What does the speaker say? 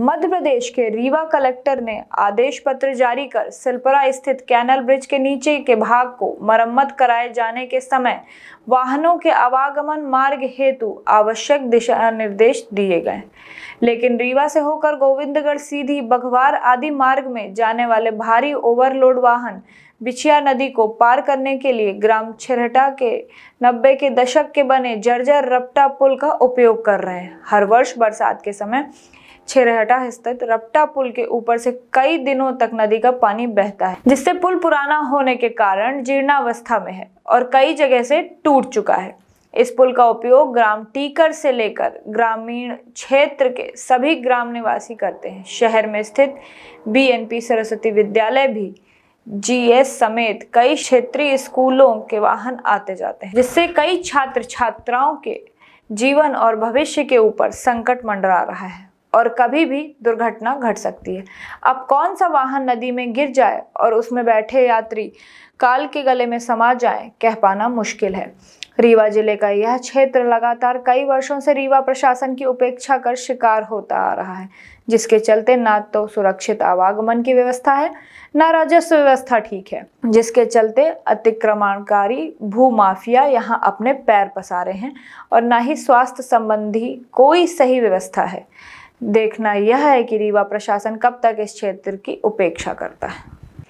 मध्य प्रदेश के रीवा कलेक्टर ने आदेश पत्र जारी कर सिलपरा स्थित कैनल ब्रिज के नीचे के भाग को मरम्मत कराए जाने के समय वाहनों के आवागमन मार्ग हेतु आवश्यक दिशा निर्देश दिए गए लेकिन रीवा से होकर गोविंदगढ़ सीधी बघवार आदि मार्ग में जाने वाले भारी ओवरलोड वाहन बिछिया नदी को पार करने के लिए ग्राम छिरटा के नब्बे के दशक के बने जर्जर रपटा पुल का उपयोग कर रहे हैं हर वर्ष बरसात के समय छेरहटा स्थित रपटा पुल के ऊपर से कई दिनों तक नदी का पानी बहता है जिससे पुल पुराना होने के कारण जीर्णावस्था में है और कई जगह से टूट चुका है इस पुल का उपयोग ग्राम टीकर से लेकर ग्रामीण क्षेत्र के सभी ग्राम निवासी करते हैं शहर में स्थित बीएनपी सरस्वती विद्यालय भी जीएस समेत कई क्षेत्रीय स्कूलों के वाहन आते जाते हैं जिससे कई छात्र छात्राओं के जीवन और भविष्य के ऊपर संकट मंडरा रहा है और कभी भी दुर्घटना घट सकती है अब कौन सा वाहन नदी में गिर जाए और उसमें बैठे यात्री काल के गले में समा जाए कह पाना मुश्किल है रीवा जिले का यह क्षेत्र लगातार कई वर्षों से रीवा प्रशासन की उपेक्षा कर शिकार होता आ रहा है जिसके चलते ना तो सुरक्षित आवागमन की व्यवस्था है न राजस्व व्यवस्था ठीक है जिसके चलते अतिक्रमणकारी भूमाफिया यहाँ अपने पैर पसारे हैं और ना ही स्वास्थ्य संबंधी कोई सही व्यवस्था है देखना यह है कि रीवा प्रशासन कब तक इस क्षेत्र की उपेक्षा करता है